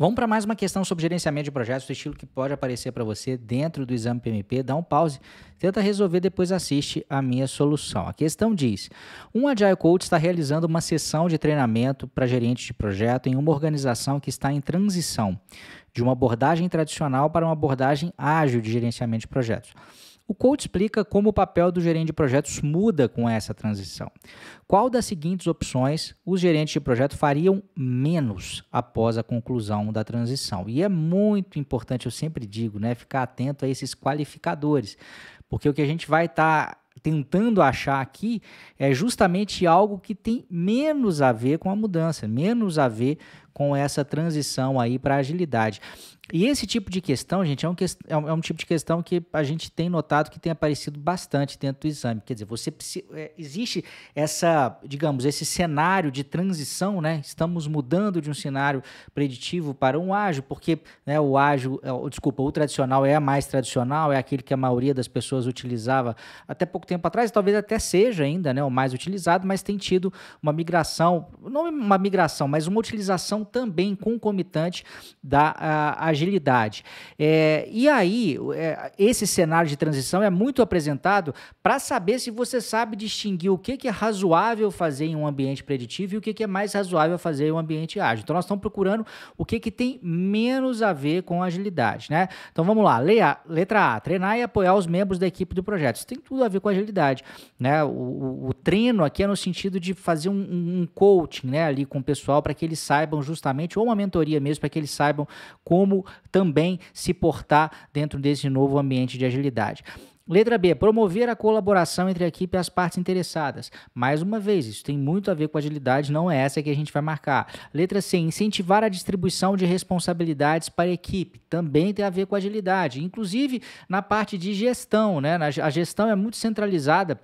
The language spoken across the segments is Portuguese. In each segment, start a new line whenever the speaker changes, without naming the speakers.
Vamos para mais uma questão sobre gerenciamento de projetos, do estilo que pode aparecer para você dentro do exame PMP. Dá um pause, tenta resolver, depois assiste a minha solução. A questão diz: um Agile Coach está realizando uma sessão de treinamento para gerentes de projeto em uma organização que está em transição de uma abordagem tradicional para uma abordagem ágil de gerenciamento de projetos. O coach explica como o papel do gerente de projetos muda com essa transição. Qual das seguintes opções os gerentes de projeto fariam menos após a conclusão da transição? E é muito importante, eu sempre digo, né, ficar atento a esses qualificadores, porque o que a gente vai estar tá tentando achar aqui é justamente algo que tem menos a ver com a mudança, menos a ver com essa transição aí para agilidade. E esse tipo de questão, gente, é um, é, um, é um, tipo de questão que a gente tem notado que tem aparecido bastante dentro do exame. Quer dizer, você é, existe essa, digamos, esse cenário de transição, né? Estamos mudando de um cenário preditivo para um ágil, porque né, o ágil, é, desculpa, o tradicional é a mais tradicional, é aquele que a maioria das pessoas utilizava até pouco tempo atrás, talvez até seja ainda né, o mais utilizado, mas tem tido uma migração, não uma migração, mas uma utilização também concomitante da agilidade. É, e aí, é, esse cenário de transição é muito apresentado para saber se você sabe distinguir o que, que é razoável fazer em um ambiente preditivo e o que, que é mais razoável fazer em um ambiente ágil. Então, nós estamos procurando o que, que tem menos a ver com agilidade, né? Então, vamos lá. Leia, letra A, treinar e apoiar os membros da equipe do projeto. Isso tem tudo a ver com agilidade, né? O, o, o treino aqui é no sentido de fazer um, um coaching, né, ali com o pessoal para que eles saibam justamente justamente, ou uma mentoria mesmo, para que eles saibam como também se portar dentro desse novo ambiente de agilidade. Letra B, promover a colaboração entre a equipe e as partes interessadas. Mais uma vez, isso tem muito a ver com agilidade, não é essa que a gente vai marcar. Letra C, incentivar a distribuição de responsabilidades para a equipe. Também tem a ver com agilidade, inclusive na parte de gestão, né? A gestão é muito centralizada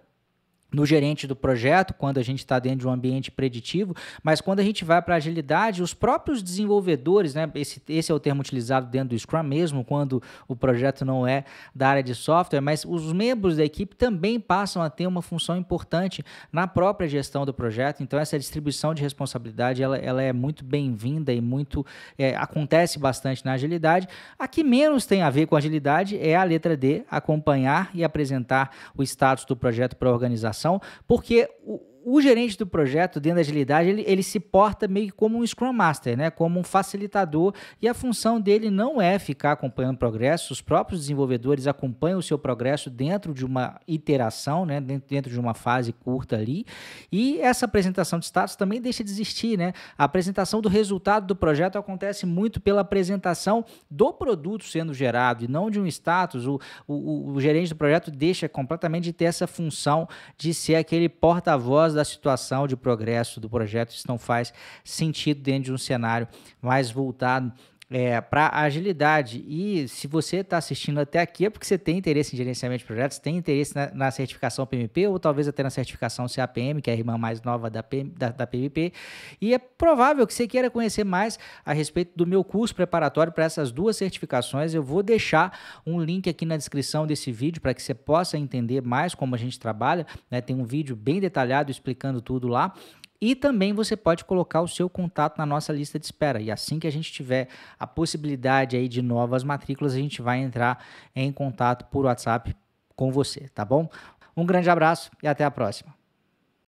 no gerente do projeto, quando a gente está dentro de um ambiente preditivo, mas quando a gente vai para agilidade, os próprios desenvolvedores, né, esse, esse é o termo utilizado dentro do Scrum mesmo, quando o projeto não é da área de software, mas os membros da equipe também passam a ter uma função importante na própria gestão do projeto, então essa distribuição de responsabilidade ela, ela é muito bem-vinda e muito é, acontece bastante na agilidade. A que menos tem a ver com agilidade é a letra D, acompanhar e apresentar o status do projeto para a organização porque o, o gerente do projeto, dentro da agilidade, ele, ele se porta meio que como um Scrum Master, né? como um facilitador, e a função dele não é ficar acompanhando o progresso, os próprios desenvolvedores acompanham o seu progresso dentro de uma iteração, né? dentro, dentro de uma fase curta ali, e essa apresentação de status também deixa de existir. Né? A apresentação do resultado do projeto acontece muito pela apresentação do produto sendo gerado e não de um status. O, o, o gerente do projeto deixa completamente de ter essa função de ser aquele porta-voz causa da situação de progresso do projeto, isso não faz sentido dentro de um cenário mais voltado é, para agilidade. E se você está assistindo até aqui, é porque você tem interesse em gerenciamento de projetos, tem interesse na, na certificação PMP ou talvez até na certificação CAPM, que é a irmã mais nova da, PM, da, da PMP. E é provável que você queira conhecer mais a respeito do meu curso preparatório para essas duas certificações. Eu vou deixar um link aqui na descrição desse vídeo para que você possa entender mais como a gente trabalha. Né? Tem um vídeo bem detalhado explicando tudo lá. E também você pode colocar o seu contato na nossa lista de espera. E assim que a gente tiver a possibilidade aí de novas matrículas, a gente vai entrar em contato por WhatsApp com você, tá bom? Um grande abraço e até a próxima.